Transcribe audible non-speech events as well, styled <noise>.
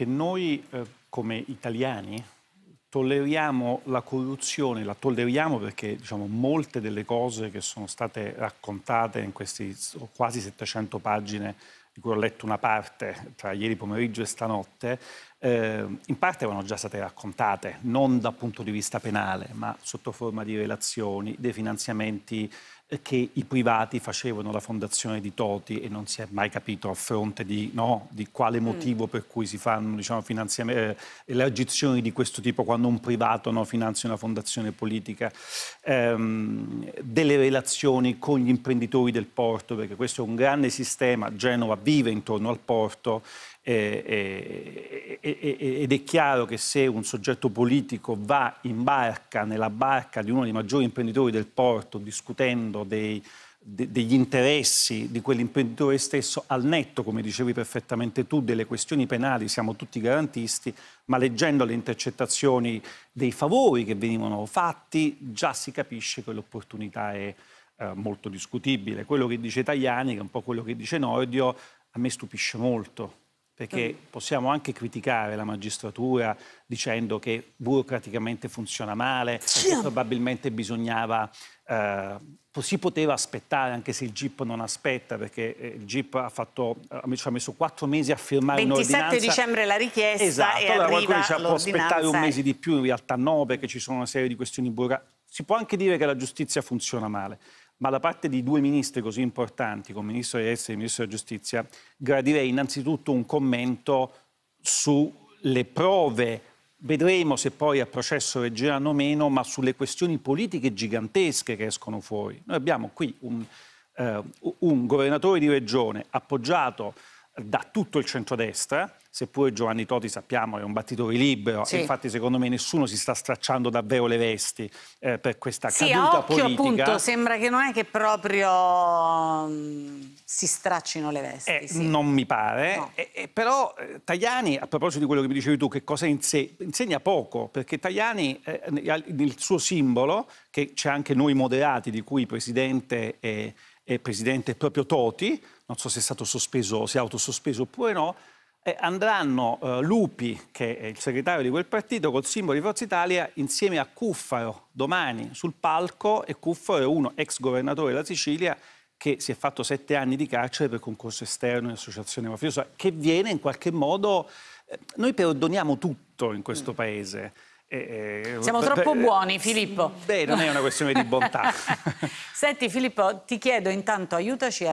che noi eh, come italiani tolleriamo la corruzione, la tolleriamo perché diciamo, molte delle cose che sono state raccontate in queste quasi 700 pagine di cui ho letto una parte tra ieri pomeriggio e stanotte, eh, in parte erano già state raccontate, non dal punto di vista penale, ma sotto forma di relazioni, dei finanziamenti eh, che i privati facevano alla fondazione di Toti e non si è mai capito a fronte di, no, di quale mm. motivo mm. per cui si fanno diciamo, eh, elargizioni di questo tipo quando un privato no, finanzia una fondazione politica, ehm, delle relazioni con gli imprenditori del porto, perché questo è un grande sistema, Genova vive intorno al porto eh eh, eh, eh, eh, ed è chiaro che se un soggetto politico va in barca, nella barca di uno dei maggiori imprenditori del porto, discutendo dei degli interessi di quell'imprenditore stesso al netto, come dicevi perfettamente tu, delle questioni penali, siamo tutti garantisti, ma leggendo le intercettazioni dei favori che venivano fatti già si capisce che l'opportunità è, eh, molto discutibile. Quello che dice Tajani, che è un po' quello che dice Nordio, a me stupisce molto, perché mm. possiamo anche criticare la magistratura dicendo che burocraticamente funziona male, che probabilmente bisognava, eh, si poteva aspettare anche se il GIP non aspetta, perché eh, il GIP ha fatto, eh, ci ha messo quattro mesi a firmare 27 un'ordinanza. 27 dicembre la richiesta esatto, e allora arriva qualcuno dice, ah, può aspettare un mese di più, in realtà no, perché ci sono una serie di questioni burocratiche. Si può anche dire che la giustizia funziona male ma da parte di due ministri così importanti, come il ministro degli esteri e il ministro della giustizia, gradirei innanzitutto un commento sulle prove Vedremo se poi a processo reggeranno o meno, ma sulle questioni politiche gigantesche che escono fuori. Noi abbiamo qui un, eh, un governatore di regione appoggiato da tutto il centrodestra, seppure Giovanni Toti sappiamo è un battitore libero, sì. infatti secondo me nessuno si sta stracciando davvero le vesti eh, per questa sì, caduta a occhio, politica. Appunto, sembra che non è che proprio mm, si straccino le vesti. Eh, sì. Non mi pare, no. eh, eh però eh, Tajani, a proposito di quello che mi dicevi tu, che cosa in insegna poco, perché Tajani eh, nel suo simbolo, che c'è anche noi moderati, di cui il Presidente... è, eh, presidente proprio Toti, non so se è stato sospeso, se è autosospeso oppure no, eh, andranno eh, Lupi, che è il segretario di quel partito, col simbolo di Forza Italia, insieme a Cuffaro domani sul palco e Cuffaro è uno ex governatore della Sicilia che si è fatto sette anni di carcere per concorso esterno in associazione mafiosa, che viene in qualche modo... Eh, noi perdoniamo tutto in questo mm. paese. Eh, eh, Siamo troppo buoni, Filippo. Beh, non è una questione di bontà. <laughs> Senti, Filippo, ti chiedo intanto, aiutaci a...